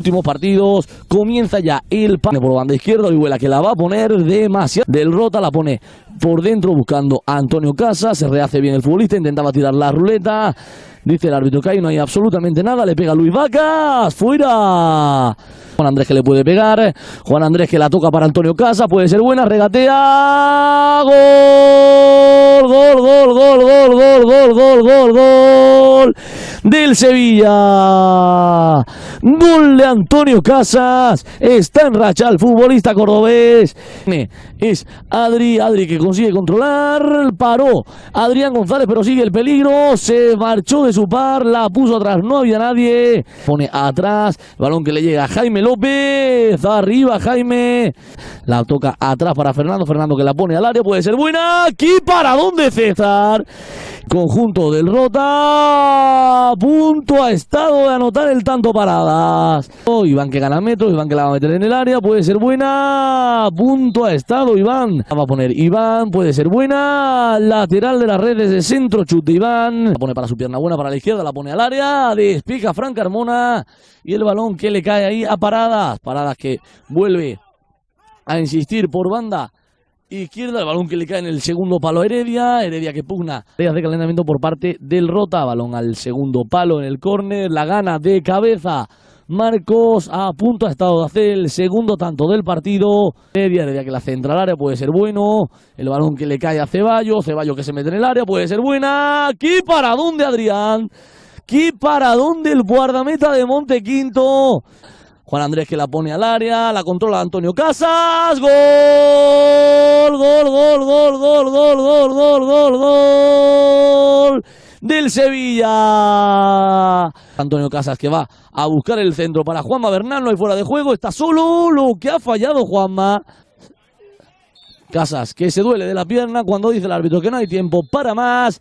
últimos partidos. Comienza ya el pan por banda izquierda. Orihuela que la va a poner demasiado. Del Rota la pone por dentro buscando a Antonio Casas. Se rehace bien el futbolista. Intentaba tirar la ruleta. Dice el árbitro que ahí no hay absolutamente nada. Le pega Luis Vacas. ¡Fuera! Juan Andrés que le puede pegar. Juan Andrés que la toca para Antonio Casas. Puede ser buena. Regatea. ¡Gol! ¡Gol, gol, gol, gol, gol, gol, gol, gol! del Sevilla. Gol de Antonio Casas. Está en racha el futbolista cordobés. Es Adri, Adri que consigue controlar. Paró Adrián González, pero sigue el peligro. Se marchó de su par, la puso atrás. No había nadie. Pone atrás. Balón que le llega a Jaime López. Arriba Jaime. La toca atrás para Fernando. Fernando que la pone al área. Puede ser buena. Aquí para dónde César conjunto del Rota. Punto a estado de anotar el tanto paradas. Oh, Iván que gana metros, Iván que la va a meter en el área, puede ser buena. Punto a estado Iván. La va a poner Iván, puede ser buena. Lateral de las redes de centro, chute Iván. La pone para su pierna buena, para la izquierda, la pone al área. Despica Fran Carmona. Y el balón que le cae ahí a paradas. Paradas que vuelve a insistir por banda izquierda, el balón que le cae en el segundo palo a Heredia, Heredia que pugna, de calentamiento por parte del Rota, balón al segundo palo en el córner, la gana de cabeza. Marcos a punto ha estado de hacer el segundo tanto del partido. Heredia, Heredia que la centra al área puede ser bueno. El balón que le cae a ceballo ceballo que se mete en el área puede ser buena. Aquí para dónde Adrián? ¿Qué para dónde el guardameta de Montequinto Juan Andrés que la pone al área, la controla Antonio Casas. ¡Gol! gol, gol, gol, gol, gol, gol, gol, gol, gol, del Sevilla. Antonio Casas que va a buscar el centro para Juanma Bernal, no hay fuera de juego, está solo, lo que ha fallado Juanma. Casas que se duele de la pierna cuando dice el árbitro que no hay tiempo para más.